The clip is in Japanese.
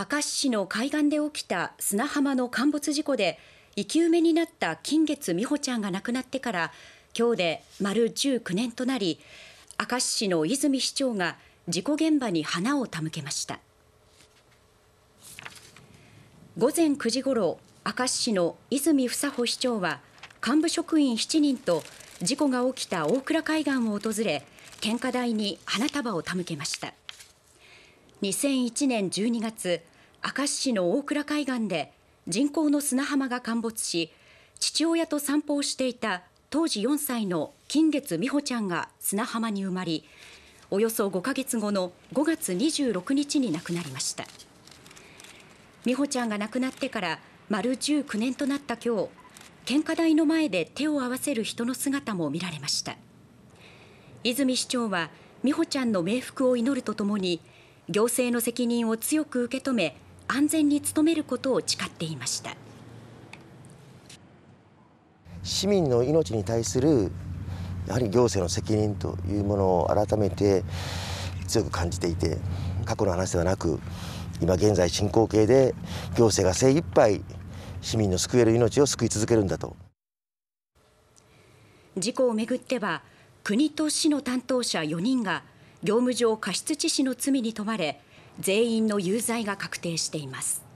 明石市の海岸で起きた砂浜の陥没事故で生き埋めになった金月美穂ちゃんが亡くなってから今日で丸19年となり明石市の泉市長が事故現場に花を手向けました午前9時ごろ明石市の泉房穂市長は幹部職員7人と事故が起きた大倉海岸を訪れ献花台に花束を手向けました。2001年12月明石市の大倉海岸で人工の砂浜が陥没し父親と散歩をしていた当時4歳の金月美穂ちゃんが砂浜に埋まりおよそ5か月後の5月26日に亡くなりました美穂ちゃんが亡くなってから丸19年となった今日献花台の前で手を合わせる人の姿も見られました泉市長は美穂ちゃんの冥福を祈るとともに行政の責任を強く受け止め安全に努めることを誓っていました市民の命に対するやはり行政の責任というものを改めて強く感じていて過去の話ではなく今現在進行形で行政が精一杯市民の救える命を救い続けるんだと事故をめぐっては国と市の担当者4人が業務上過失致死の罪に問われ全員の有罪が確定しています